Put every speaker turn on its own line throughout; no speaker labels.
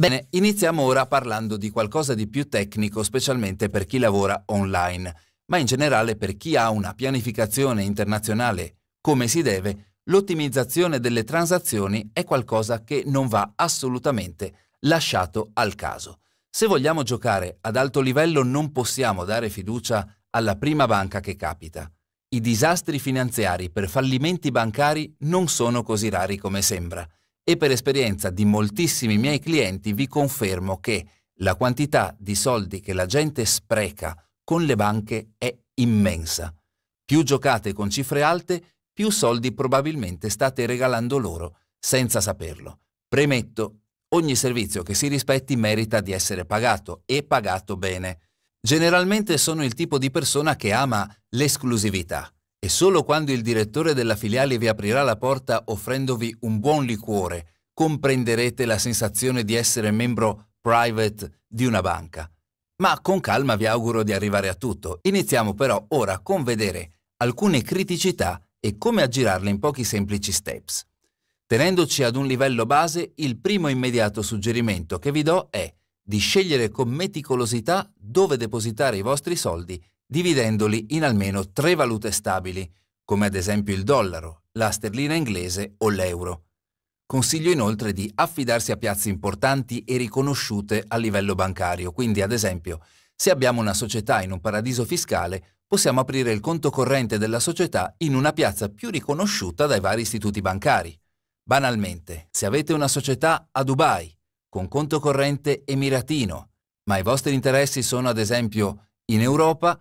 Bene, iniziamo ora parlando di qualcosa di più tecnico, specialmente per chi lavora online, ma in generale per chi ha una pianificazione internazionale come si deve, l'ottimizzazione delle transazioni è qualcosa che non va assolutamente lasciato al caso. Se vogliamo giocare ad alto livello non possiamo dare fiducia alla prima banca che capita. I disastri finanziari per fallimenti bancari non sono così rari come sembra e per esperienza di moltissimi miei clienti vi confermo che la quantità di soldi che la gente spreca con le banche è immensa. Più giocate con cifre alte, più soldi probabilmente state regalando loro, senza saperlo. Premetto, ogni servizio che si rispetti merita di essere pagato e pagato bene. Generalmente sono il tipo di persona che ama l'esclusività. E solo quando il direttore della filiale vi aprirà la porta offrendovi un buon liquore, comprenderete la sensazione di essere membro private di una banca. Ma con calma vi auguro di arrivare a tutto. Iniziamo però ora con vedere alcune criticità e come aggirarle in pochi semplici steps. Tenendoci ad un livello base, il primo immediato suggerimento che vi do è di scegliere con meticolosità dove depositare i vostri soldi dividendoli in almeno tre valute stabili, come ad esempio il dollaro, la sterlina inglese o l'euro. Consiglio inoltre di affidarsi a piazze importanti e riconosciute a livello bancario, quindi ad esempio se abbiamo una società in un paradiso fiscale possiamo aprire il conto corrente della società in una piazza più riconosciuta dai vari istituti bancari. Banalmente, se avete una società a Dubai, con conto corrente emiratino, ma i vostri interessi sono ad esempio in Europa,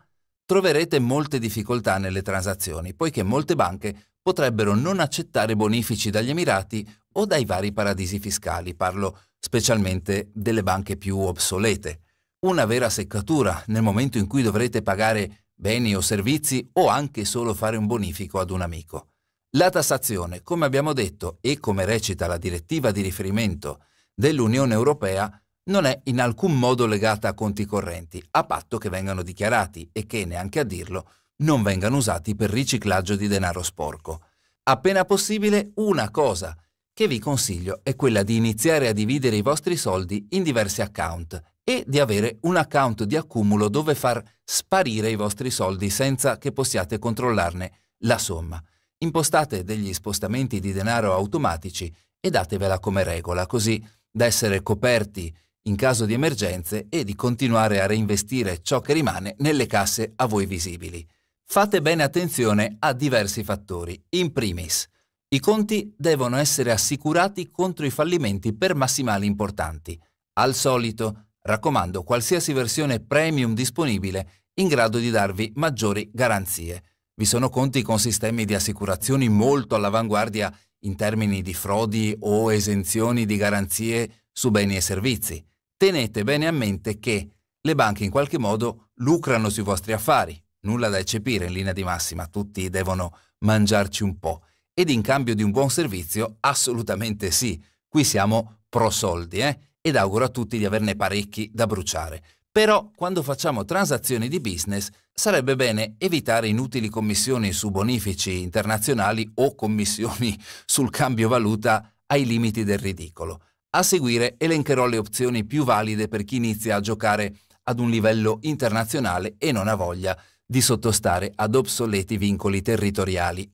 troverete molte difficoltà nelle transazioni, poiché molte banche potrebbero non accettare bonifici dagli Emirati o dai vari paradisi fiscali, parlo specialmente delle banche più obsolete. Una vera seccatura nel momento in cui dovrete pagare beni o servizi o anche solo fare un bonifico ad un amico. La tassazione, come abbiamo detto e come recita la direttiva di riferimento dell'Unione Europea, non è in alcun modo legata a conti correnti, a patto che vengano dichiarati e che, neanche a dirlo, non vengano usati per riciclaggio di denaro sporco. Appena possibile, una cosa che vi consiglio è quella di iniziare a dividere i vostri soldi in diversi account e di avere un account di accumulo dove far sparire i vostri soldi senza che possiate controllarne la somma. Impostate degli spostamenti di denaro automatici e datevela come regola, così da essere coperti in caso di emergenze e di continuare a reinvestire ciò che rimane nelle casse a voi visibili. Fate bene attenzione a diversi fattori. In primis, i conti devono essere assicurati contro i fallimenti per massimali importanti. Al solito, raccomando qualsiasi versione premium disponibile in grado di darvi maggiori garanzie. Vi sono conti con sistemi di assicurazioni molto all'avanguardia in termini di frodi o esenzioni di garanzie su beni e servizi tenete bene a mente che le banche in qualche modo lucrano sui vostri affari, nulla da eccepire in linea di massima, tutti devono mangiarci un po', ed in cambio di un buon servizio assolutamente sì, qui siamo pro soldi, eh? ed auguro a tutti di averne parecchi da bruciare. Però quando facciamo transazioni di business sarebbe bene evitare inutili commissioni su bonifici internazionali o commissioni sul cambio valuta ai limiti del ridicolo. A seguire elencherò le opzioni più valide per chi inizia a giocare ad un livello internazionale e non ha voglia di sottostare ad obsoleti vincoli territoriali.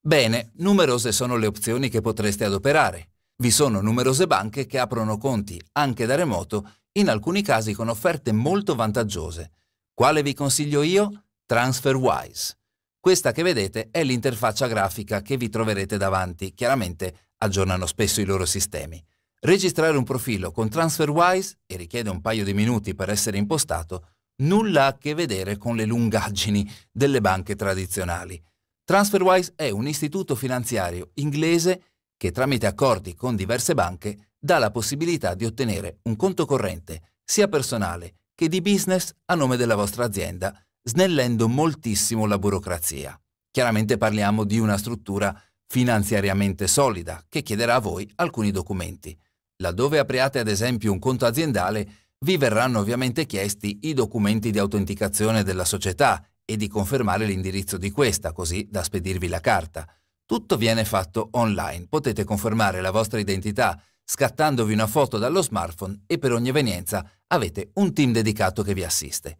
Bene, numerose sono le opzioni che potreste adoperare. Vi sono numerose banche che aprono conti anche da remoto, in alcuni casi con offerte molto vantaggiose. Quale vi consiglio io? TransferWise. Questa che vedete è l'interfaccia grafica che vi troverete davanti, chiaramente aggiornano spesso i loro sistemi. Registrare un profilo con TransferWise, e richiede un paio di minuti per essere impostato, nulla a che vedere con le lungaggini delle banche tradizionali. TransferWise è un istituto finanziario inglese che tramite accordi con diverse banche dà la possibilità di ottenere un conto corrente sia personale che di business a nome della vostra azienda, snellendo moltissimo la burocrazia. Chiaramente parliamo di una struttura finanziariamente solida, che chiederà a voi alcuni documenti. Laddove apriate ad esempio un conto aziendale, vi verranno ovviamente chiesti i documenti di autenticazione della società e di confermare l'indirizzo di questa, così da spedirvi la carta. Tutto viene fatto online, potete confermare la vostra identità scattandovi una foto dallo smartphone e per ogni evenienza avete un team dedicato che vi assiste.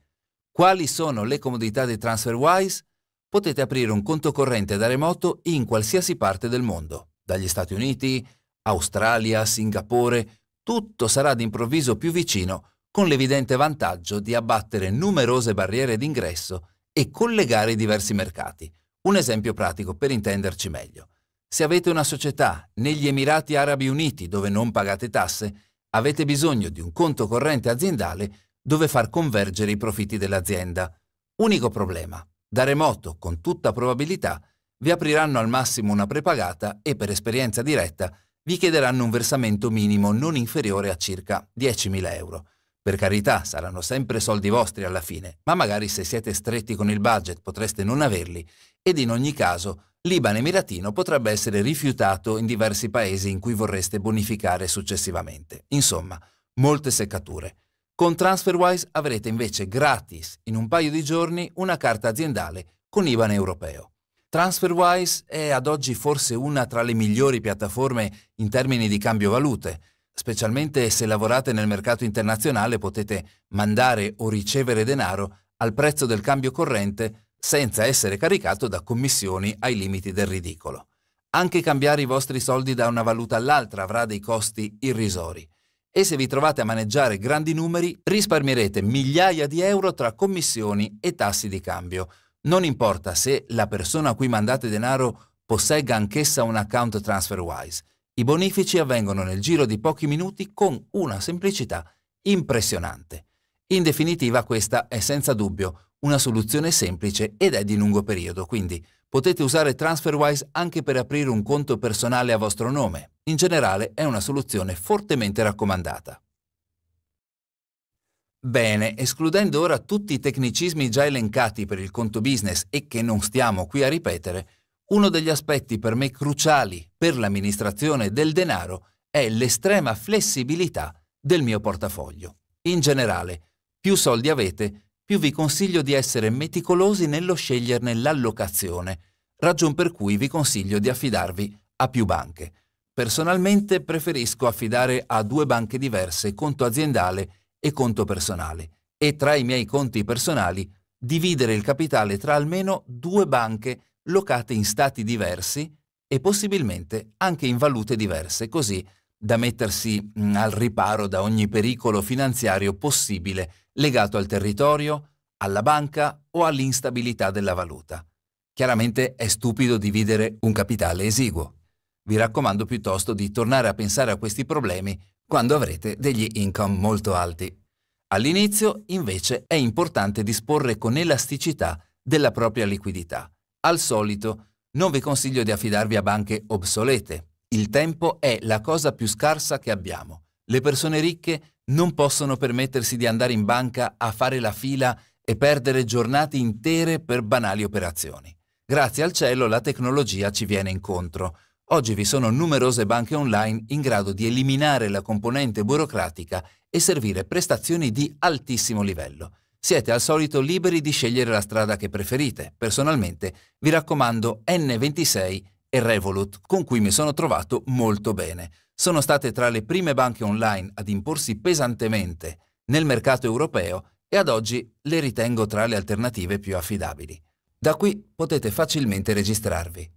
Quali sono le comodità di TransferWise? potete aprire un conto corrente da remoto in qualsiasi parte del mondo, dagli Stati Uniti, Australia, Singapore, tutto sarà d'improvviso più vicino, con l'evidente vantaggio di abbattere numerose barriere d'ingresso e collegare i diversi mercati. Un esempio pratico per intenderci meglio. Se avete una società negli Emirati Arabi Uniti dove non pagate tasse, avete bisogno di un conto corrente aziendale dove far convergere i profitti dell'azienda. Unico problema, da remoto, con tutta probabilità, vi apriranno al massimo una prepagata e per esperienza diretta vi chiederanno un versamento minimo non inferiore a circa 10.000 euro. Per carità, saranno sempre soldi vostri alla fine, ma magari se siete stretti con il budget potreste non averli ed in ogni caso Libano Emiratino potrebbe essere rifiutato in diversi paesi in cui vorreste bonificare successivamente. Insomma, molte seccature. Con TransferWise avrete invece gratis in un paio di giorni una carta aziendale con IBAN europeo. TransferWise è ad oggi forse una tra le migliori piattaforme in termini di cambio valute, specialmente se lavorate nel mercato internazionale potete mandare o ricevere denaro al prezzo del cambio corrente senza essere caricato da commissioni ai limiti del ridicolo. Anche cambiare i vostri soldi da una valuta all'altra avrà dei costi irrisori e se vi trovate a maneggiare grandi numeri risparmierete migliaia di euro tra commissioni e tassi di cambio. Non importa se la persona a cui mandate denaro possegga anch'essa un account TransferWise. I bonifici avvengono nel giro di pochi minuti con una semplicità impressionante. In definitiva questa è senza dubbio una soluzione semplice ed è di lungo periodo, quindi Potete usare TransferWise anche per aprire un conto personale a vostro nome. In generale è una soluzione fortemente raccomandata. Bene, escludendo ora tutti i tecnicismi già elencati per il conto business e che non stiamo qui a ripetere, uno degli aspetti per me cruciali per l'amministrazione del denaro è l'estrema flessibilità del mio portafoglio. In generale, più soldi avete, più vi consiglio di essere meticolosi nello sceglierne l'allocazione, ragion per cui vi consiglio di affidarvi a più banche. Personalmente preferisco affidare a due banche diverse conto aziendale e conto personale e tra i miei conti personali dividere il capitale tra almeno due banche locate in stati diversi e possibilmente anche in valute diverse, così da mettersi mm, al riparo da ogni pericolo finanziario possibile legato al territorio, alla banca o all'instabilità della valuta. Chiaramente è stupido dividere un capitale esiguo. Vi raccomando piuttosto di tornare a pensare a questi problemi quando avrete degli income molto alti. All'inizio, invece, è importante disporre con elasticità della propria liquidità. Al solito, non vi consiglio di affidarvi a banche obsolete, il tempo è la cosa più scarsa che abbiamo. Le persone ricche non possono permettersi di andare in banca a fare la fila e perdere giornate intere per banali operazioni. Grazie al cielo la tecnologia ci viene incontro. Oggi vi sono numerose banche online in grado di eliminare la componente burocratica e servire prestazioni di altissimo livello. Siete al solito liberi di scegliere la strada che preferite. Personalmente vi raccomando N26 e Revolut, con cui mi sono trovato molto bene. Sono state tra le prime banche online ad imporsi pesantemente nel mercato europeo e ad oggi le ritengo tra le alternative più affidabili. Da qui potete facilmente registrarvi.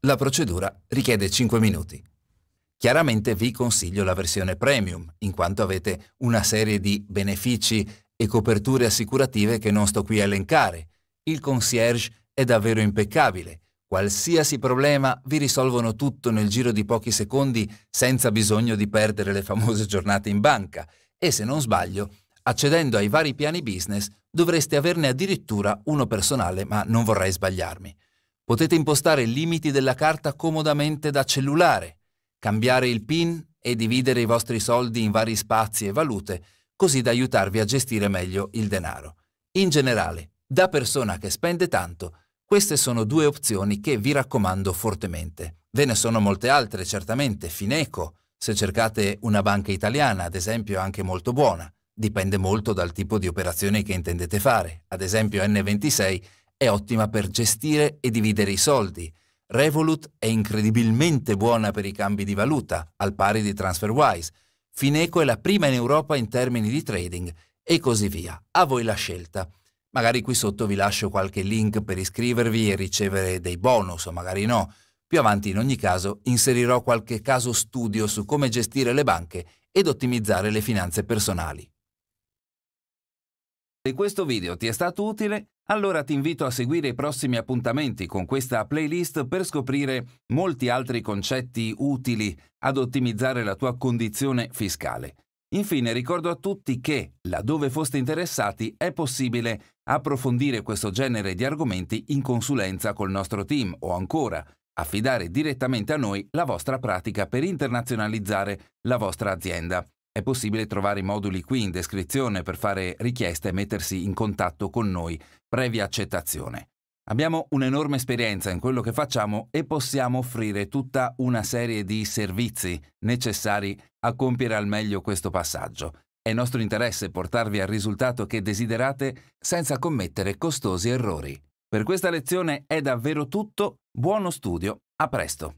La procedura richiede 5 minuti. Chiaramente vi consiglio la versione premium, in quanto avete una serie di benefici e coperture assicurative che non sto qui a elencare. Il concierge è davvero impeccabile Qualsiasi problema vi risolvono tutto nel giro di pochi secondi senza bisogno di perdere le famose giornate in banca e se non sbaglio, accedendo ai vari piani business dovreste averne addirittura uno personale, ma non vorrei sbagliarmi. Potete impostare i limiti della carta comodamente da cellulare, cambiare il PIN e dividere i vostri soldi in vari spazi e valute, così da aiutarvi a gestire meglio il denaro. In generale, da persona che spende tanto, queste sono due opzioni che vi raccomando fortemente. Ve ne sono molte altre, certamente, Fineco, se cercate una banca italiana, ad esempio, è anche molto buona. Dipende molto dal tipo di operazioni che intendete fare. Ad esempio, N26 è ottima per gestire e dividere i soldi. Revolut è incredibilmente buona per i cambi di valuta, al pari di TransferWise. Fineco è la prima in Europa in termini di trading e così via. A voi la scelta. Magari qui sotto vi lascio qualche link per iscrivervi e ricevere dei bonus, o magari no. Più avanti in ogni caso inserirò qualche caso studio su come gestire le banche ed ottimizzare le finanze personali. Se questo video ti è stato utile, allora ti invito a seguire i prossimi appuntamenti con questa playlist per scoprire molti altri concetti utili ad ottimizzare la tua condizione fiscale. Infine ricordo a tutti che, laddove foste interessati, è possibile approfondire questo genere di argomenti in consulenza col nostro team o ancora affidare direttamente a noi la vostra pratica per internazionalizzare la vostra azienda. È possibile trovare i moduli qui in descrizione per fare richieste e mettersi in contatto con noi previa accettazione. Abbiamo un'enorme esperienza in quello che facciamo e possiamo offrire tutta una serie di servizi necessari a compiere al meglio questo passaggio. È nostro interesse portarvi al risultato che desiderate senza commettere costosi errori. Per questa lezione è davvero tutto, buono studio, a presto!